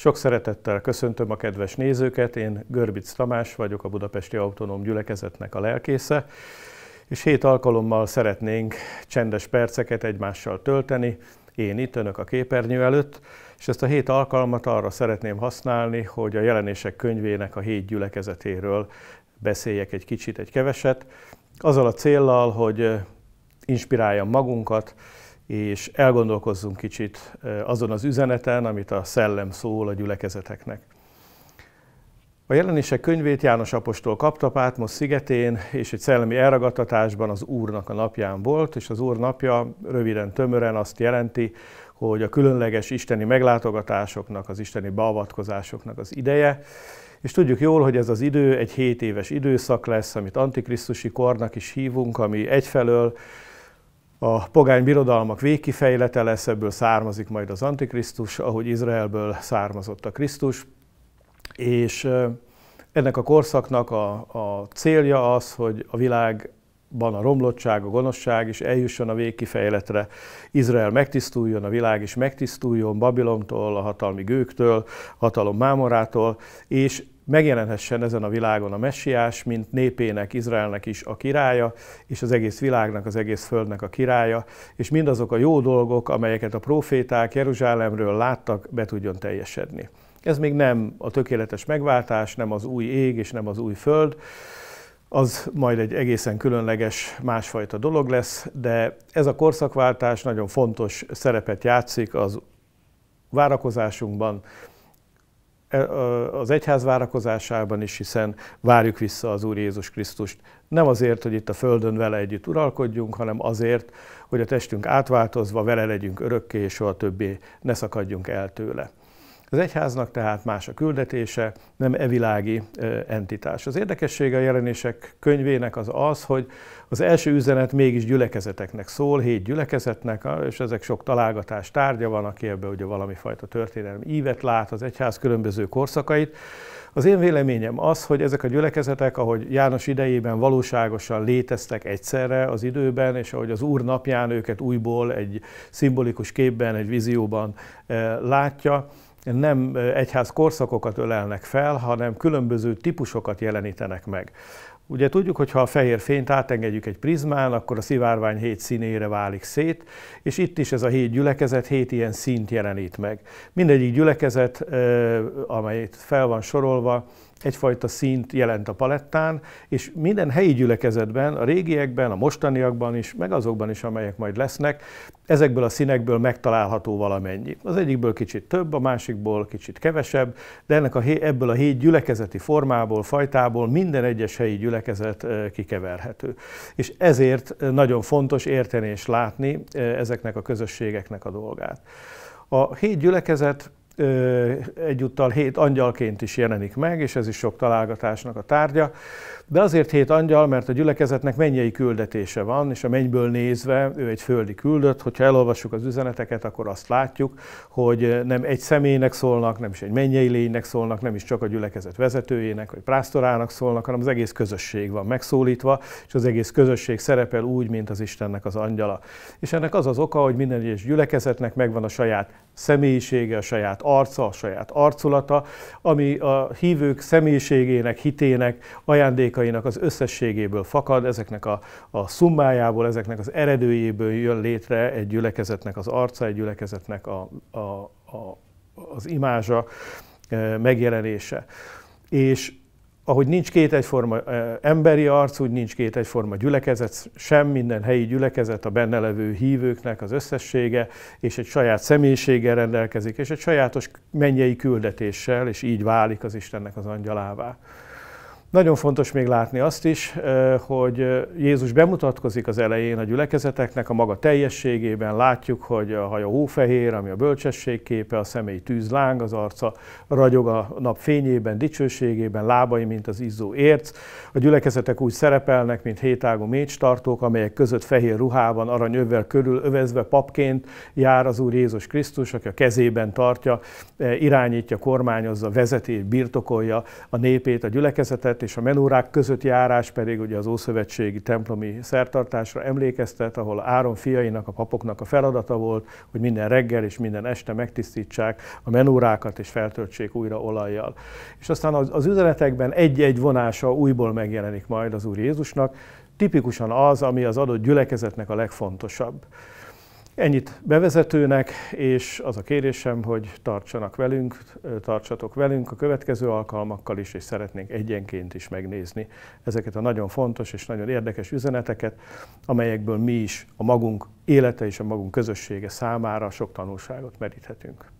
Sok szeretettel köszöntöm a kedves nézőket, én Görbic Tamás vagyok, a Budapesti Autonóm Gyülekezetnek a lelkésze, és hét alkalommal szeretnénk csendes perceket egymással tölteni, én itt, önök a képernyő előtt, és ezt a hét alkalmat arra szeretném használni, hogy a jelenések könyvének a hét gyülekezetéről beszéljek egy kicsit, egy keveset, azzal a céllal, hogy inspiráljam magunkat, és elgondolkozzunk kicsit azon az üzeneten, amit a szellem szól a gyülekezeteknek. A jelenések könyvét János Apostol kapta Pátmos szigetén, és egy szellemi elragadtatásban az Úrnak a napján volt, és az Úr napja röviden, tömören azt jelenti, hogy a különleges isteni meglátogatásoknak, az isteni beavatkozásoknak az ideje, és tudjuk jól, hogy ez az idő egy 7 éves időszak lesz, amit antikrisztusi kornak is hívunk, ami egyfelől a pogány birodalmak végkifejlete lesz, ebből származik majd az Antikrisztus, ahogy Izraelből származott a Krisztus, és ennek a korszaknak a, a célja az, hogy a világban a romlottság, a gonoszság is eljusson a végkifejletre. Izrael megtisztuljon, a világ is megtisztuljon Babilontól, a hatalmi gőktől, hatalom mámorától, és megjelenhessen ezen a világon a messiás, mint népének, Izraelnek is a királya, és az egész világnak, az egész földnek a királya, és mindazok a jó dolgok, amelyeket a proféták Jeruzsálemről láttak, be tudjon teljesedni. Ez még nem a tökéletes megváltás, nem az új ég és nem az új föld, az majd egy egészen különleges, másfajta dolog lesz, de ez a korszakváltás nagyon fontos szerepet játszik az várakozásunkban, E, az egyház várakozásában is, hiszen várjuk vissza az Úr Jézus Krisztust. Nem azért, hogy itt a Földön vele együtt uralkodjunk, hanem azért, hogy a testünk átváltozva vele legyünk örökké, és soha többé ne szakadjunk el tőle. Az egyháznak tehát más a küldetése, nem e világi entitás. Az érdekessége a jelenések könyvének az az, hogy az első üzenet mégis gyülekezeteknek szól, hét gyülekezetnek, és ezek sok találgatás tárgya van, aki ebbe ugye valami fajta történelmi ívet lát, az egyház különböző korszakait. Az én véleményem az, hogy ezek a gyülekezetek, ahogy János idejében valóságosan léteztek egyszerre az időben, és ahogy az Úr napján őket újból egy szimbolikus képben, egy vízióban látja, nem egyház korszakokat ölelnek fel, hanem különböző típusokat jelenítenek meg. Ugye tudjuk, hogy ha a fehér fényt átengedjük egy prizmán, akkor a szivárvány hét színére válik szét, és itt is ez a hét gyülekezet hét ilyen szint jelenít meg. Mindegyik gyülekezet, amelyet fel van sorolva, egyfajta szint jelent a palettán, és minden helyi gyülekezetben, a régiekben, a mostaniakban is, meg azokban is, amelyek majd lesznek, ezekből a színekből megtalálható valamennyi. Az egyikből kicsit több, a másikból kicsit kevesebb, de ennek a, ebből a hét gyülekezeti formából, fajtából minden egyes helyi gyülekezet eh, kikeverhető. És ezért eh, nagyon fontos érteni és látni eh, ezeknek a közösségeknek a dolgát. A hét gyülekezet egyúttal hét angyalként is jelenik meg, és ez is sok találgatásnak a tárgya. De azért hét angyal, mert a gyülekezetnek mennyei küldetése van, és a mennyből nézve ő egy földi küldött. Hogyha elolvassuk az üzeneteket, akkor azt látjuk, hogy nem egy személynek szólnak, nem is egy mennyei lénynek szólnak, nem is csak a gyülekezet vezetőjének vagy prásztorának szólnak, hanem az egész közösség van megszólítva, és az egész közösség szerepel úgy, mint az Istennek az angyala. És ennek az az oka, hogy minden egyes gyülekezetnek megvan a saját személyisége, a saját arca, a saját arculata, ami a hívők személyiségének, hitének ajándéka ajándékainak az összességéből fakad, ezeknek a, a szummájából, ezeknek az eredőjéből jön létre egy gyülekezetnek az arca, egy gyülekezetnek a, a, a, az imázsa, e, megjelenése. És ahogy nincs két egyforma e, emberi arc, úgy nincs két egyforma gyülekezet, sem minden helyi gyülekezet a benne levő hívőknek az összessége, és egy saját személyiséggel rendelkezik, és egy sajátos mennyei küldetéssel, és így válik az Istennek az angyalává. Nagyon fontos még látni azt is, eh, hogy eh, Jézus bemutatkozik az elején a gyülekezeteknek a maga teljességében, látjuk, hogy a haja hófehér, ami a bölcsesség képe, a személy tűzláng, az arca ragyog a nap fényében, dicsőségében, lábai, mint az izzó érc. A gyülekezetek úgy szerepelnek, mint hétágú tartók, amelyek között fehér ruhában, aranyövvel körül övezve papként jár az Úr Jézus Krisztus, aki a kezében tartja, eh, irányítja, kormányozza, vezeti, birtokolja a népét, a gyülekezetet, között és a menórák közötti járás pedig ugye az Ószövetségi templomi szertartásra emlékeztet, ahol Áron fiainak, a papoknak a feladata volt, hogy minden reggel és minden este megtisztítsák a menórákat és feltöltsék újra olajjal. És aztán az, az üzenetekben egy-egy vonása újból megjelenik majd az Úr Jézusnak, tipikusan az, ami az adott gyülekezetnek a legfontosabb. Ennyit bevezetőnek, és az a kérésem, hogy tartsanak velünk, tartsatok velünk a következő alkalmakkal is, és szeretnénk egyenként is megnézni ezeket a nagyon fontos és nagyon érdekes üzeneteket, amelyekből mi is a magunk élete és a magunk közössége számára sok tanulságot meríthetünk.